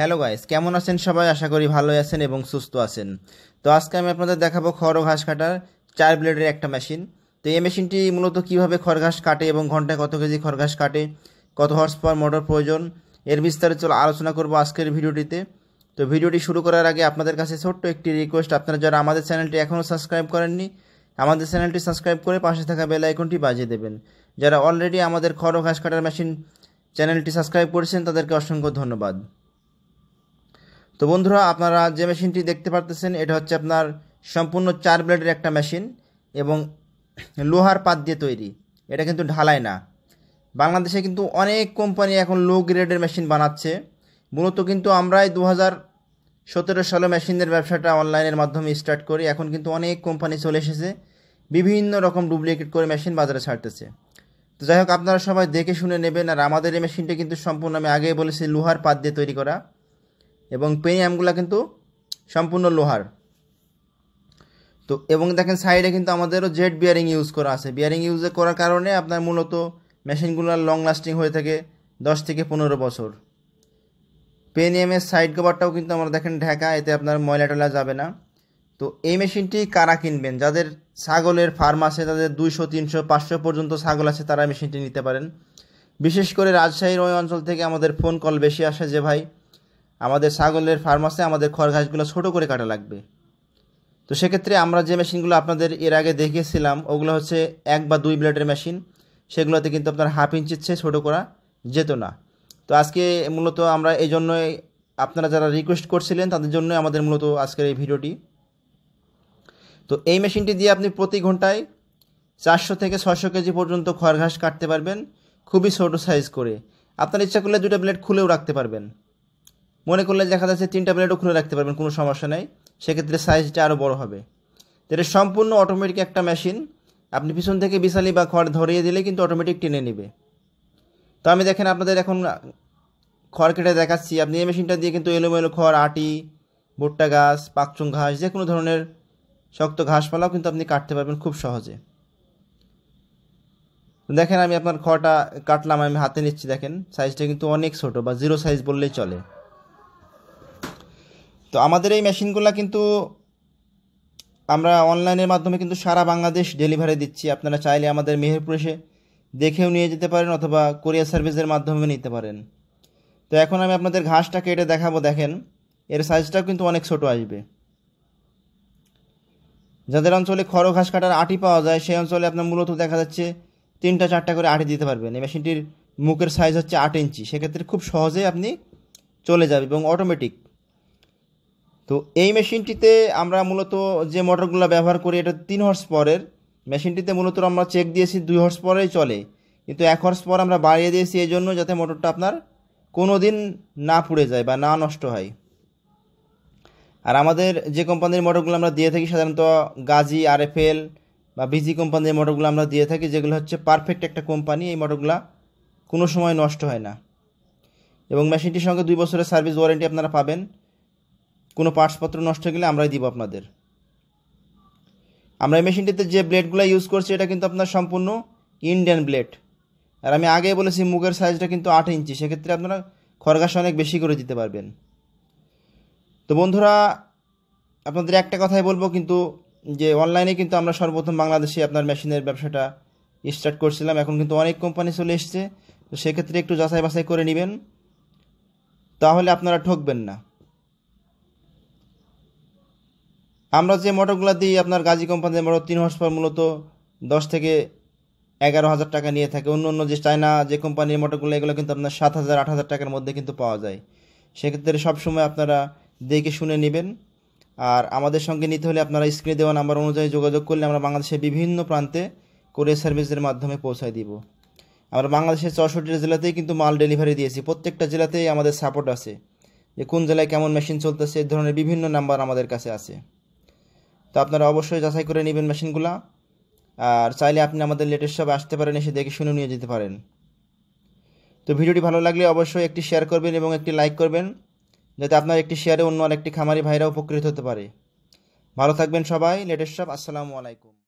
hello guys কেমন আছেন সবাই আশা করি ভালো আছেন এবং সুস্থ আছেন তো আজকে আমি আপনাদের দেখাবো খড় ঘাস কাটার চার ব্লেডের একটা মেশিন তো এই মেশিনটি মূলত কিভাবে খড় ঘাস কাটে এবং ঘন্টায় কত কেজি খড় ঘাস কাটে কত হর্স পাওয়ার মোটর প্রয়োজন এর বিস্তারে চল আলোচনা করব আজকের ভিডিওটিতে তো ভিডিওটি শুরু করার আগে আপনাদের কাছে ছোট্ট একটি রিকোয়েস্ট আপনারা যারা আমাদের চ্যানেলটি এখনও সাবস্ক্রাইব করেননি আমাদের চ্যানেলটি সাবস্ক্রাইব করে পাশে থাকা বেল আইকনটি বাজিয়ে দেবেন যারা অলরেডি আমাদের খড় ঘাস কাটার মেশিন চ্যানেলটি সাবস্ক্রাইব করেছেন তাদেরকে অসংখ্য ধন্যবাদ তো বন্ধুরা আপনারা যে মেশিনটি দেখতে পারতেছেন এটা হচ্ছে আপনার সম্পূর্ণ চার ব্লেডের একটা মেশিন এবং লোহার পাত দিয়ে তৈরি এটা কিন্তু ঢালাই না বাংলাদেশে কিন্তু অনেক কোম্পানি এখন লো গ্রেডের মেশিন বানাচ্ছে মূলত কিন্তু আমরাই দু হাজার সতেরো সালে মেশিনের ব্যবসাটা অনলাইনের মাধ্যমে স্টার্ট করি এখন কিন্তু অনেক কোম্পানি চলে এসেছে বিভিন্ন রকম ডুপ্লিকেট করে মেশিন বাজারে ছাড়তেছে তো যাই হোক আপনারা সবাই দেখে শুনে নেবেন আর আমাদের এই মেশিনটা কিন্তু সম্পূর্ণ আমি আগেই বলেছি লোহার পাত দিয়ে তৈরি করা এবং পেনিয়ামগুলো কিন্তু সম্পূর্ণ লোহার তো এবং দেখেন সাইডে কিন্তু আমাদেরও জেট বিয়ারিং ইউজ করা আছে বিয়ারিং ইউজ করার কারণে আপনার মূলত মেশিনগুলো লং লাস্টিং হয়ে থাকে দশ থেকে পনেরো বছর পেনিয়ামের সাইড কভারটাও কিন্তু আমরা দেখেন ঢাকা এতে আপনার ময়লা টয়লা যাবে না তো এই মেশিনটি কারা কিনবেন যাদের ছাগলের ফার্ম আছে তাদের দুইশো তিনশো পাঁচশো পর্যন্ত ছাগল আছে তারা মেশিনটি নিতে পারেন বিশেষ করে রাজশাহীর ওই অঞ্চল থেকে আমাদের ফোন কল বেশি আসে যে ভাই আমাদের ছাগলের ফার্মাসে আমাদের খড় ঘাসগুলো ছোটো করে কাটা লাগবে তো সেক্ষেত্রে আমরা যে মেশিনগুলো আপনাদের এর আগে দেখিয়েছিলাম ওগুলো হচ্ছে এক বা দুই ব্লেডের মেশিন সেগুলোতে কিন্তু আপনার হাফ ইঞ্চির চেয়ে ছোটো করা যেত না তো আজকে মূলত আমরা এই জন্যই আপনারা যারা রিকোয়েস্ট করছিলেন তাদের জন্য আমাদের মূলত আজকের এই ভিডিওটি তো এই মেশিনটি দিয়ে আপনি প্রতি ঘন্টায় চারশো থেকে ছশো কেজি পর্যন্ত খড় ঘাস কাটতে পারবেন খুবই ছোটো সাইজ করে আপনার ইচ্ছা করলে দুটো ব্লেড খুলেও রাখতে পারবেন মনে করলে দেখা যাচ্ছে তিনটা প্লেটও খুলে রাখতে পারবেন কোনো সমস্যা নেই সেক্ষেত্রে সাইজটা আরও বড় হবে এটা সম্পূর্ণ অটোমেটিক একটা মেশিন আপনি পিছন থেকে বিশালি বা খড় ধরিয়ে দিলে কিন্তু অটোমেটিক টেনে নেবে তো আমি দেখেন আপনাদের এখন খড় কেটে দেখাচ্ছি আপনি এই মেশিনটা দিয়ে কিন্তু এলোমেলো খড় আটি ভুট্টা ঘাস পাকচুং ঘাস যে কোনো ধরনের শক্ত ঘাসপালাও কিন্তু আপনি কাটতে পারবেন খুব সহজে দেখেন আমি আপনার খড়টা কাটলাম আমি হাতে নিচ্ছি দেখেন সাইজটা কিন্তু অনেক ছোটো বা জিরো সাইজ বললেই চলে তো আমাদের এই মেশিনগুলো কিন্তু আমরা অনলাইনের মাধ্যমে কিন্তু সারা বাংলাদেশ ডেলিভারি দিচ্ছি আপনারা চাইলে আমাদের মেহেরপুর এসে দেখেও নিয়ে যেতে পারেন অথবা কোরিয়ার সার্ভিসের মাধ্যমে নিতে পারেন তো এখন আমি আপনাদের ঘাসটা কেটে দেখাবো দেখেন এর সাইজটাও কিন্তু অনেক ছোট আসবে যাদের অঞ্চলে খড় ঘাস কাটার আটি পাওয়া যায় সেই অঞ্চলে আপনার মূলত দেখা যাচ্ছে তিনটা চারটা করে আটি দিতে পারবেন এই মেশিনটির মুখের সাইজ হচ্ছে আট ইঞ্চি সেক্ষেত্রে খুব সহজেই আপনি চলে যাবে এবং অটোমেটিক তো এই মেশিনটিতে আমরা মূলত যে মোটরগুলো ব্যবহার করি এটা তিন হর্স পরের মেশিনটিতে মূলত আমরা চেক দিয়েছি দুই হর্স পরেই চলে কিন্তু এক হর্স পর আমরা বাড়িয়ে দিয়েছি এই জন্য যাতে মোটরটা আপনার কোনো দিন না পুড়ে যায় বা না নষ্ট হয় আর আমাদের যে কোম্পানির মোটরগুলো আমরা দিয়ে থাকি সাধারণত গাজি আরএফএল বা বিজি কোম্পানির মোটরগুলো আমরা দিয়ে থাকি যেগুলো হচ্ছে পারফেক্ট একটা কোম্পানি এই মোটরগুলো কোনো সময় নষ্ট হয় না এবং মেশিনটির সঙ্গে দুই বছরের সার্ভিস ওয়ারেন্টি আপনারা পাবেন কোনো পার্টসপত্র নষ্ট হয়ে গেলে আমরাই দিব আপনাদের আমরা এই মেশিনটিতে যে ব্লেডগুলো ইউজ করছি এটা কিন্তু আপনার সম্পূর্ণ ইন্ডিয়ান ব্লেড আর আমি আগে বলেছি মুগের সাইজটা কিন্তু আট ইঞ্চি সেক্ষেত্রে আপনারা খরগাস অনেক বেশি করে দিতে পারবেন তো বন্ধুরা আপনাদের একটা কথাই বলবো কিন্তু যে অনলাইনে কিন্তু আমরা সর্বপ্রথম বাংলাদেশে আপনার মেশিনের ব্যবসাটা স্টার্ট করছিলাম এখন কিন্তু অনেক কোম্পানি চলে এসছে তো সেক্ষেত্রে একটু যাচাই বাছাই করে নেবেন তাহলে আপনারা ঠকবেন না আমরা যে মোটরগুলো দিই আপনার গাজী কোম্পানির মোটর তিন হাজার পর মূলত দশ থেকে এগারো হাজার টাকা নিয়ে থাকে অন্য অন্য যে চায়না যে কোম্পানির মোটরগুলো এগুলো কিন্তু আপনার সাত হাজার আট হাজার টাকার মধ্যে কিন্তু পাওয়া যায় সেক্ষেত্রে সবসময় আপনারা দেখে শুনে নেবেন আর আমাদের সঙ্গে নিতে হলে আপনারা স্ক্রিনে দেওয়া নাম্বার অনুযায়ী যোগাযোগ করলে আমরা বাংলাদেশের বিভিন্ন প্রান্তে কোরিয়ার সার্ভিসের মাধ্যমে পৌঁছায় দিব আমরা বাংলাদেশের চৌষট্টি জেলাতেই কিন্তু মাল ডেলিভারি দিয়েছি প্রত্যেকটা জেলাতেই আমাদের সাপোর্ট আছে যে কোন জেলায় কেমন মেশিন চলতেছে এ ধরনের বিভিন্ন নাম্বার আমাদের কাছে আছে তো আপনারা অবশ্যই যাচাই করে নেবেন মেশিনগুলো আর চাইলে আপনি আমাদের লেটেস্ট সব আসতে পারেন এসে দেখে শুনে নিয়ে যেতে পারেন তো ভিডিওটি ভালো লাগলে অবশ্যই একটি শেয়ার করবেন এবং একটি লাইক করবেন যাতে আপনার একটি শেয়ারে অন্য আরেকটি খামারি ভাইরা উপকৃত হতে পারে ভালো থাকবেন সবাই লেটেস্ট শপ আসসালামু আলাইকুম